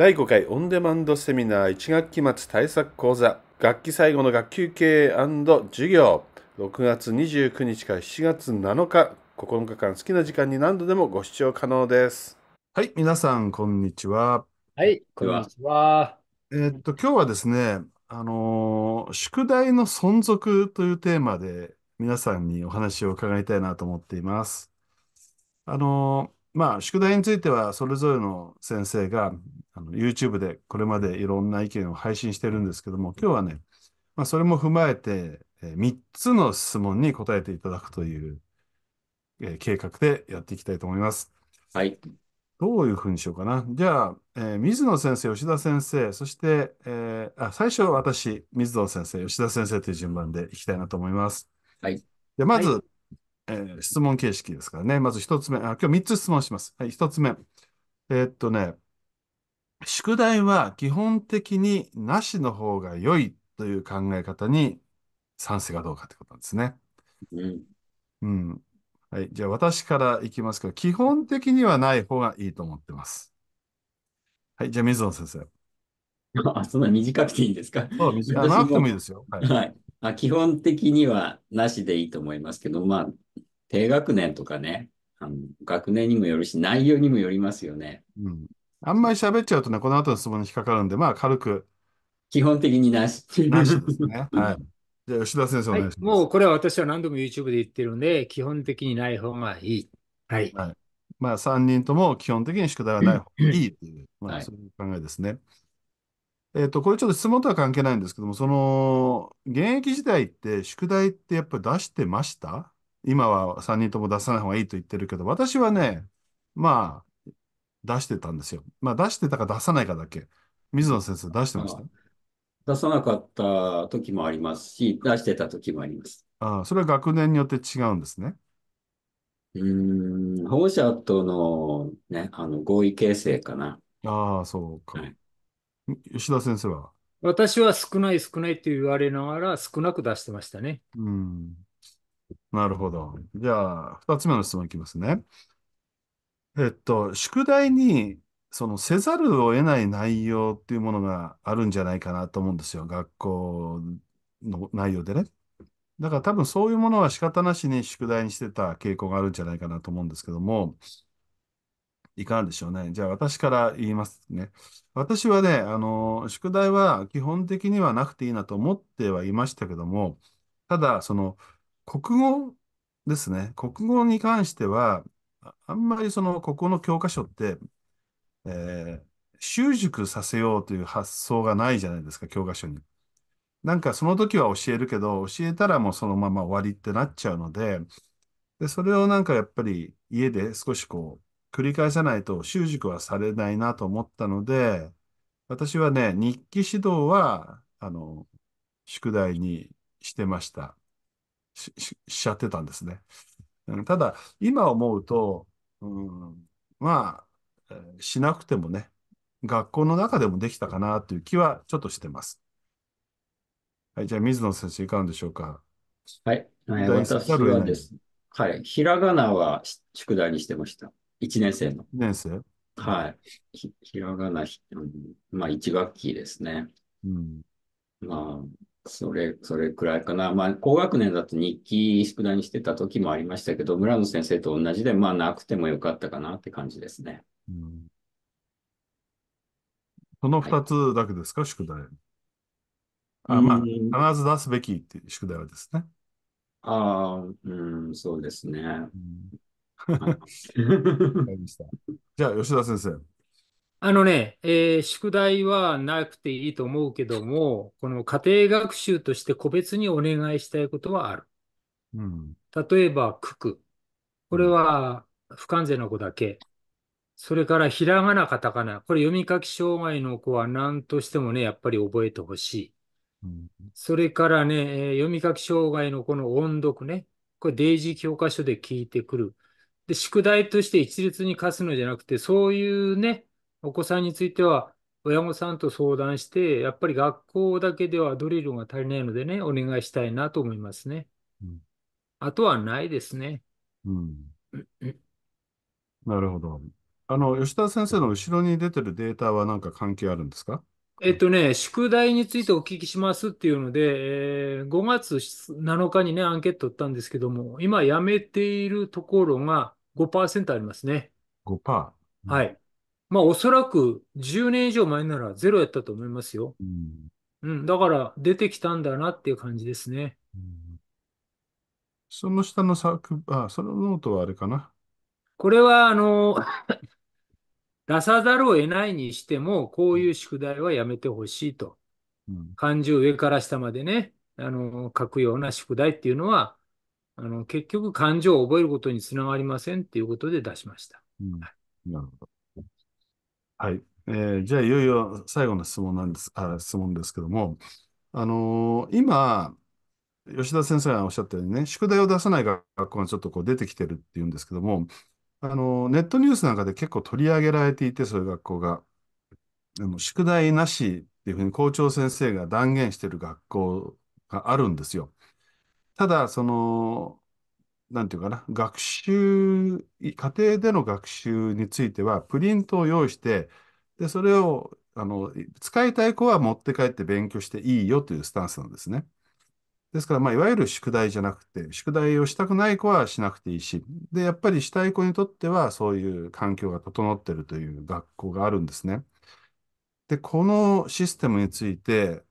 第5回オンデマンドセミナー1学期末対策講座学期最後の学級経営授業6月29日から7月7日9日間好きな時間に何度でもご視聴可能ですはい皆さんこんにちははいこんにちはえー、っと今日はですねあのー、宿題の存続というテーマで皆さんにお話を伺いたいなと思っていますあのーまあ、宿題についてはそれぞれの先生があの YouTube でこれまでいろんな意見を配信してるんですけども、今日はね、まあ、それも踏まえて、え3つの質問に答えていただくという、え計画でやっていきたいと思います。はい。どういうふうにしようかな。じゃあ、えー、水野先生、吉田先生、そして、えー、あ最初は私、水野先生、吉田先生という順番でいきたいなと思います。はい。じゃまず、はい、えー、質問形式ですからね。まず1つ目、あ今日3つ質問します。はい、1つ目。えー、っとね、宿題は基本的になしの方が良いという考え方に賛成がどうかということなんですね。うん。うん。はい。じゃあ私からいきますけど、基本的にはない方がいいと思ってます。はい。じゃあ水野先生。あ、そんな短くていいんですかそう、短くくてもいいですよ。はい。はい、あ基本的にはなしでいいと思いますけど、まあ、低学年とかね、あの学年にもよるし、内容にもよりますよね。うん。あんまり喋っちゃうとね、この後の質問に引っかかるんで、まあ、軽く、基本的になしいなしですね。はい。じゃあ、吉田先生、おは願いします。もうこれは私は何度も YouTube で言ってるんで、基本的にない方がいい。はい。まあ、3人とも基本的に宿題はない方がいいという、まあ、そういう考えですね。えっと、これちょっと質問とは関係ないんですけども、その、現役時代って宿題ってやっぱり出してました今は3人とも出さない方がいいと言ってるけど、私はね、まあ、出してたんですよ。まあ出してたか出さないかだけ。水野先生出してました出さなかった時もありますし、出してた時もあります。ああ、それは学年によって違うんですね。うん、保護者とのね、あの合意形成かな。ああ、そうか。はい、吉田先生は私は少ない少ないと言われながら少なく出してましたね。うん。なるほど。じゃあ、二つ目の質問いきますね。えっと、宿題に、その、せざるを得ない内容っていうものがあるんじゃないかなと思うんですよ。学校の内容でね。だから多分そういうものは仕方なしに宿題にしてた傾向があるんじゃないかなと思うんですけども、いかがでしょうね。じゃあ私から言いますね。私はね、あの、宿題は基本的にはなくていいなと思ってはいましたけども、ただ、その、国語ですね。国語に関しては、あんまりその、ここの教科書って、えー、習熟させようという発想がないじゃないですか、教科書に。なんかその時は教えるけど、教えたらもうそのまま終わりってなっちゃうので、で、それをなんかやっぱり家で少しこう、繰り返さないと習熟はされないなと思ったので、私はね、日記指導は、あの、宿題にしてました。し、し、しちゃってたんですね。ただ、今思うと、うん、まあ、しなくてもね、学校の中でもできたかなという気はちょっとしてます。はい、じゃあ水野先生いかがでしょうか。はい、私はですはい、ひらがなは宿題にしてました。1年生の。1年生はい。ひらがな、まあ1学期ですね。うん、まあ、それ、それくらいかな。まあ、高学年だと日記宿題にしてた時もありましたけど、村野先生と同じで、まあ、なくてもよかったかなって感じですね。うん、その2つだけですか、はい、宿題。あまあ、必ず出すべきって宿題はですね。ああ、うん、そうですね。うん、かりました。じゃあ、吉田先生。あのね、えー宿題はなくていいと思うけども、この家庭学習として個別にお願いしたいことはある。ん。例えば、九九。これは不完全な子だけ。それから、ひらがな、カタカナ。これ読み書き障害の子は何としてもね、やっぱり覚えてほしい。それからね、えー読み書き障害のこの音読ね。これ、デイジー教科書で聞いてくる。で、宿題として一律に課すのじゃなくて、そういうね、お子さんについては、親御さんと相談して、やっぱり学校だけではドリルが足りないのでね、お願いしたいなと思いますね。あとはないですね。なるほど。あの、吉田先生の後ろに出てるデータは何か関係あるんですかえっとね、宿題についてお聞きしますっていうので、えー5月7日にね、アンケート取ったんですけども、今やめているところが5%ありますね。?5%。はい。まあ、おそらく10年以上前ならゼロやったと思いますよ。うん。うん、だから出てきたんだなっていう感じですね。うん、その下の作、あ、そのノートはあれかな。これは、あの、出さざるを得ないにしても、こういう宿題はやめてほしいと。うん、漢字を上から下までね、あの、書くような宿題っていうのは、あの、結局漢字を覚えることにつながりませんっていうことで出しました。うん、なるほど。はい。えーじゃあ、いよいよ最後の質問なんです、あ、質問ですけども、あのー今、吉田先生がおっしゃったようにね、宿題を出さない学校がちょっとこう出てきてるっていうんですけども、あのーネットニュースなんかで結構取り上げられていて、そういう学校が、あの宿題なしっていうふうに校長先生が断言してる学校があるんですよ。ただ、その、なんていうかな、学習、家庭での学習については、プリントを用意して、で、それを、あの、使いたい子は持って帰って勉強していいよというスタンスなんですね。ですから、まあ、いわゆる宿題じゃなくて、宿題をしたくない子はしなくていいし、で、やっぱりしたい子にとっては、そういう環境が整ってるという学校があるんですね。で、このシステムについて、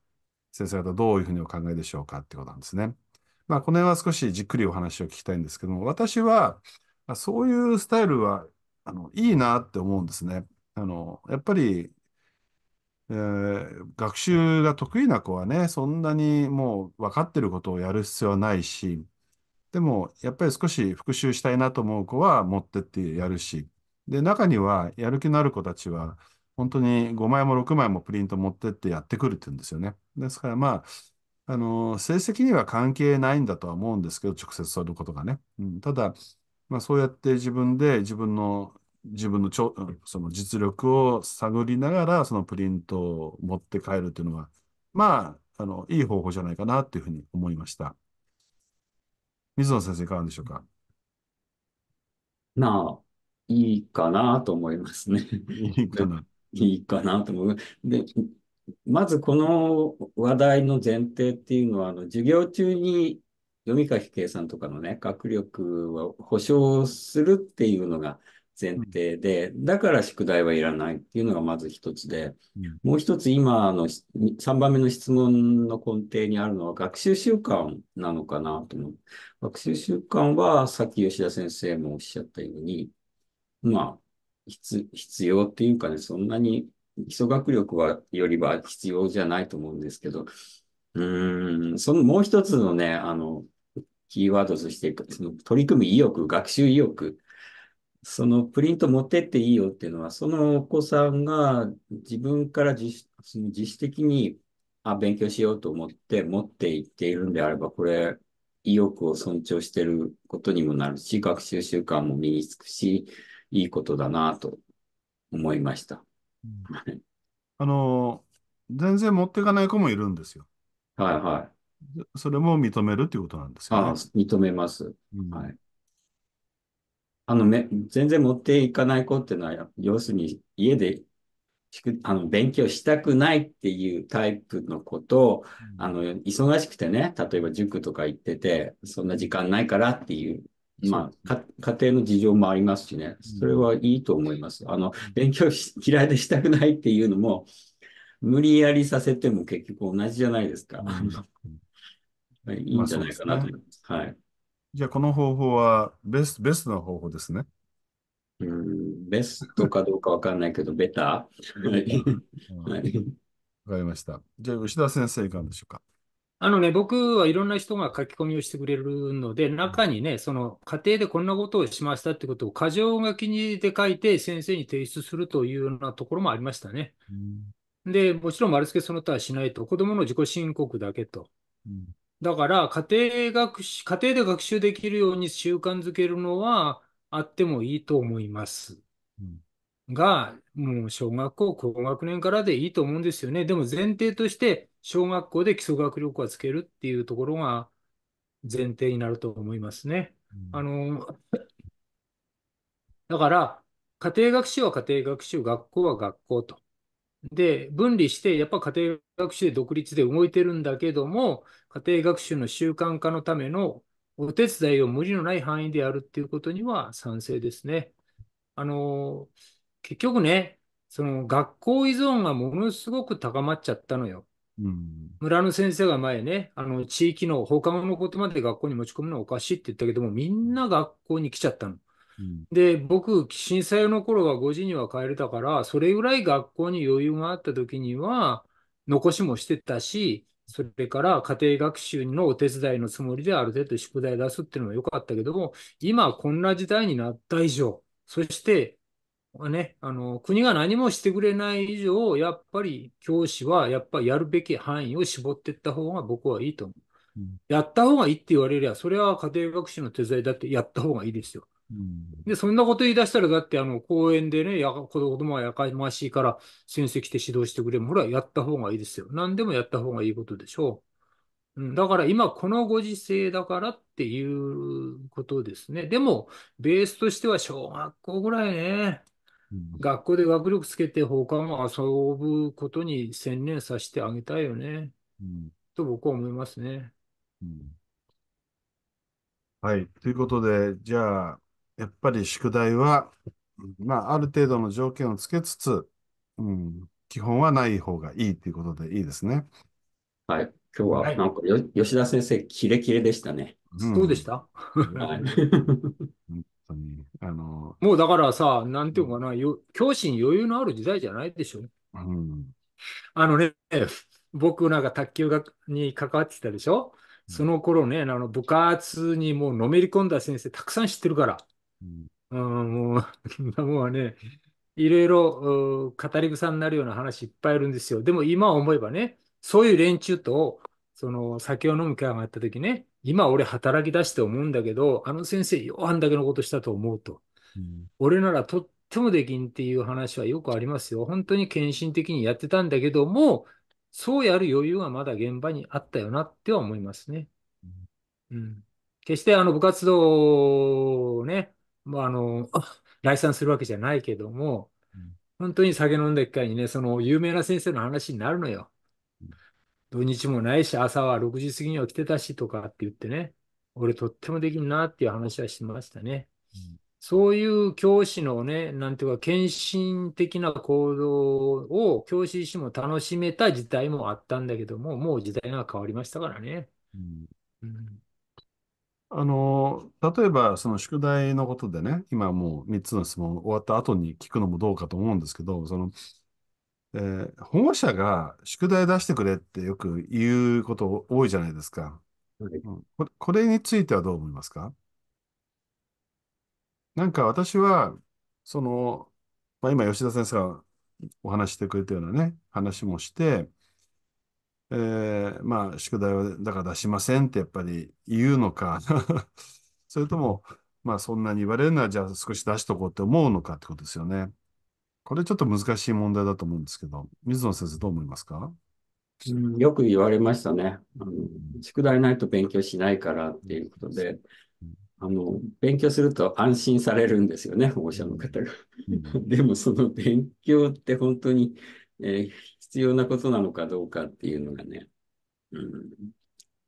先生方どういうふうにお考えでしょうかってことなんですね。まあ、この辺は少しじっくりお話を聞きたいんですけども、私は、そういうスタイルは、あの、いいなって思うんですね。あの、やっぱり、えー、学習が得意な子はね、そんなにもう分かってることをやる必要はないし、でも、やっぱり少し復習したいなと思う子は持ってってやるし、で、中にはやる気のある子たちは、本当に5枚も6枚もプリント持ってってやってくるって言うんですよね。ですからまあ、あの、成績には関係ないんだとは思うんですけど、直接そういうことがね。うん、ただ、まあ、そうやって自分で自分の、自分のちょ、その実力を探りながら、そのプリントを持って帰るというのは、まあ、あの、いい方法じゃないかなというふうに思いました。水野先生、いかがでしょうか。なあ、いいかなと思いますね。いいかな。いいかなと思う。で、まずこの話題の前提っていうのは、あの授業中に読み書き計算とかのね、学力を保証するっていうのが前提で、だから宿題はいらないっていうのがまず一つで、もう一つ今あの、3番目の質問の根底にあるのは学習習慣なのかなと思う。学習習慣はさっき吉田先生もおっしゃったように、まあ、必要っていうかね、そんなに基礎学力は、よりは必要じゃないと思うんですけど、うん、そのもう一つのね、あの、キーワードとして、その取り組む意欲、学習意欲、そのプリント持ってっていいよっていうのは、そのお子さんが自分から自その自主的にあ勉強しようと思って持っていっているんであれば、これ、意欲を尊重してることにもなるし、学習習慣も身につくし、いいことだなと思いました。あの、全然持っていかない子もいるんですよ。はいはい。それも認めるっていうことなんですよね。あ認めます。うん、はい。あのめ、全然持っていかない子っていうのは、要するに家であの勉強したくないっていうタイプの子と、うん、あの、忙しくてね、例えば塾とか行ってて、そんな時間ないからっていうまあ、家庭の事情もありますしね、それはいいと思います。あの、勉強嫌いでしたくないっていうのも、無理やりさせても結局同じじゃないですか。うん、いいんじゃないかなと思います。まあすね、はい。じゃあ、この方法はベスベストな方法ですね。うん、ベストかどうかわかんないけど、ベター。わかりました。じゃあ、吉田先生いかがでしょうか。あのね、僕はいろんな人が書き込みをしてくれるので、中にね、その家庭でこんなことをしましたってことを箇条書きにで書いて先生に提出するというようなところもありましたね。で、もちろん丸付けその他はしないと、子供の自己申告だけと。だから、家庭学習、家庭で学習できるように習慣づけるのはあってもいいと思います。が、もう小学校、高学年からでいいと思うんですよね。でも前提として、小学校で基礎学力はつけるっていうところが前提になると思いますね。うん、あの、だから、家庭学習は家庭学習、学校は学校と。で、分離して、やっぱ家庭学習で独立で動いてるんだけども、家庭学習の習慣化のためのお手伝いを無理のない範囲でやるっていうことには賛成ですね。あの、結局ね、その学校依存がものすごく高まっちゃったのよ。うん。村の先生が前ね、あの、地域の放課後のことまで学校に持ち込むのはおかしいって言ったけども、みんな学校に来ちゃったの。うん。で、僕、震災の頃は5時には帰れたから、それぐらい学校に余裕があった時には、残しもしてたし、それから家庭学習のお手伝いのつもりである程度宿題出すっていうのも良かったけども、今こんな時代になった以上、そしてね、あの国が何もしてくれない以上、やっぱり教師はやっぱりやるべき範囲を絞っていった方が僕はいいと思う。うん、やった方がいいって言われりゃ、それは家庭学習の手伝いだってやった方がいいですよ。うん、で、そんなこと言い出したら、だってあの公園でね、や子供はやかましいから先生来て指導してくれも、ほら、やった方がいいですよ。何でもやった方がいいことでしょう。だから今このご時世だからっていうことですね。でも、ベースとしては小学校ぐらいね、学校で学力つけて他が遊ぶことに専念させてあげたいよね。うん、と僕は思いますね、うん。はい。ということで、じゃあ、やっぱり宿題は、まあ、ある程度の条件をつけつつ、うん、基本はない方がいいということでいいですね。はい。今日はなんかはい、吉田先生、キレキレでしたね。そうでした、はい当に。あの、もうだからさ、なんていうのかな、教師に余裕のある時代じゃないでしょ。うん。あのね、僕なんか卓球がに関わってたでしょ。うん、その頃ね、あの部活にもうのめり込んだ先生たくさん知ってるから。うん、もう、もうね、いろいろ語り草になるような話いっぱいあるんですよ。でも今思えばね、そういう連中と、その酒を飲む会があった時ね、今俺働き出して思うんだけど、あの先生よ、あんだけのことしたと思うと。うん、俺ならとってもできんっていう話はよくありますよ。本当に献身的にやってたんだけども、そうやる余裕はまだ現場にあったよなっては思いますね。うん。決してあの部活動をね、まあ、あの、来賛するわけじゃないけども、うん、本当に酒飲んでっかいにね、その有名な先生の話になるのよ。土日もないし、朝は6時過ぎには来てたしとかって言ってね、俺とってもできるなっていう話はしましたね。そういう教師のね、なんていうか、献身的な行動を教師自身も楽しめた時代もあったんだけども、もう時代が変わりましたからね。うん、うんあの、例えば、その宿題のことでね、今もう3つの質問終わった後に聞くのもどうかと思うんですけど、その、えー、保護者が宿題出してくれってよく言うこと多いじゃないですか。はい、これこれについてはどう思いますかなんか私は、その、まあ、今吉田先生がお話してくれたようなね、話もして、えー、まあ、宿題はだから出しませんってやっぱり言うのか それとも、まあそんなに言われるならじゃあ少し出しとこうって思うのかってことですよね。これちょっと難しい問題だと思うんですけど、水野先生どう思いますかうん、よく言われましたね。あの、宿題ないと勉強しないからっていうことで、あの、勉強すると安心されるんですよね、保護者の方が。でもその勉強って本当に、えー、必要なことなのかどうかっていうのがね、うん、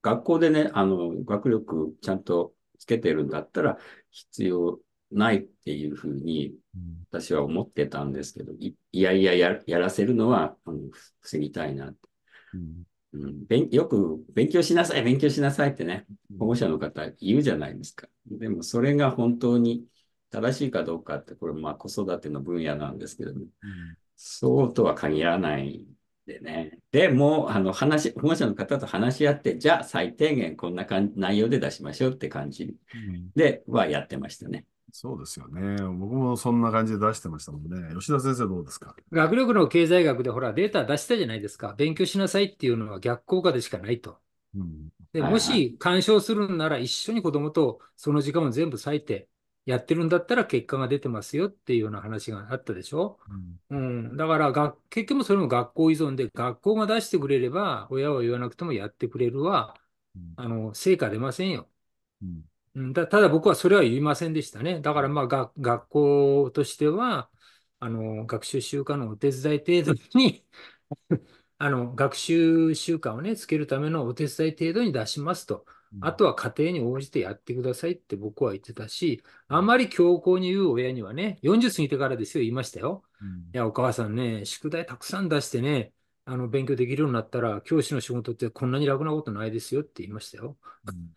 学校でね、あの、学力ちゃんとつけてるんだったら必要ないっていうふうに私は思ってたんですけど、いいやいやややらせるのは防ぎたいな、うんうん、勉よく勉強しなさい、勉強しなさいってね、保護者の方言うじゃないですか。でもそれが本当に正しいかどうかって、これまあ子育ての分野なんですけども、そうとは限らないでね。でも、あの話、保護者の方と話し合って、じゃあ最低限こんな内容で出しましょうって感じではやってましたね。そうですよね。僕もそんな感じで出してましたもんね。吉田先生どうですか学力の経済学でほらデータ出したじゃないですか。勉強しなさいっていうのは逆効果でしかないと。うん、でもし干渉するんなら一緒に子供とその時間を全部割いてやってるんだったら結果が出てますよっていうような話があったでしょ。うん、うん、だからが結局それも学校依存で学校が出してくれれば親は言わなくてもやってくれるは、うん、あの成果出ませんよ。うんうん、た、ただ僕はそれは言いませんでしたね。だからまあが学校としては、あの、学習習慣のお手伝い程度に あの、学習習慣をね、つけるためのお手伝い程度に出しますと。うん、あとは家庭に応じてやってくださいって僕は言ってたし、あまり強硬に言う親にはね、40過ぎてからですよ、言いましたよ。うん、いや、お母さんね、宿題たくさん出してね、あの、勉強できるようになったら、教師の仕事ってこんなに楽なことないですよって言いましたよ。うん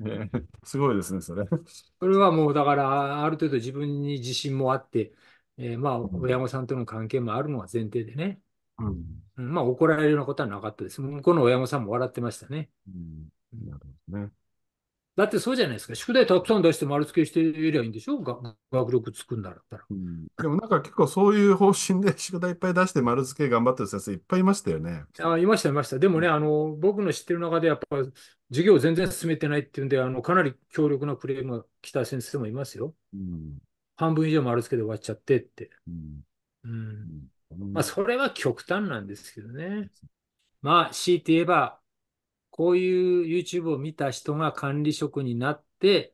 すごいですね、それ。それはもうだから、ある程度自分に自信もあって、えー、まあ、親御さんとの関係もあるのが前提でね。うん、うん、まあ、怒られるようなことはなかったです。向こうの親御さんも笑ってましたね。うん、なるほどね。だってそうじゃないですか。宿題たくさん出して丸付けしていりゃいいんでしょ学学力つくんだったら、うん、でもなんか結構そういう方針で宿題いっぱい出して丸付け頑張ってる先生いっぱいいましたよね。あいましたいました。でもね、あの、僕の知ってる中でやっぱ授業全然進めてないっていうんで、あの、かなり強力なクレームが来た先生もいますよ。うん、半分以上丸付けで終わっちゃってって。うん。うん、まあ、それは極端なんですけどね。まあ、強いて言えば、こういう YouTube を見た人が管理職になって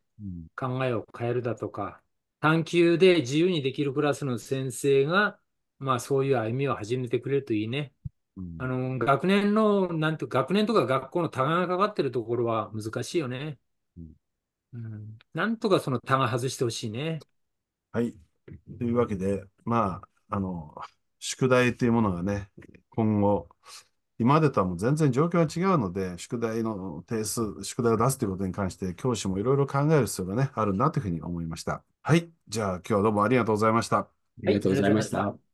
考えを変えるだとか、探求で自由にできるクラスの先生が、まあそういう歩みを始めてくれるといいね。うん、あの、学年の、なんて、学年とか学校のタガがかかってるところは難しいよね。うん。うん、なんとかそのタガ外してほしいね。はい。というわけで、まあ、あの、宿題というものがね、今後、今までとはもう全然状況が違うので、宿題の定数、宿題を出すということに関して、教師もいろいろ考える必要がね、あるなというふうに思いました。はい。じゃあ今日はどうもありがとうございました。ありがとうございました。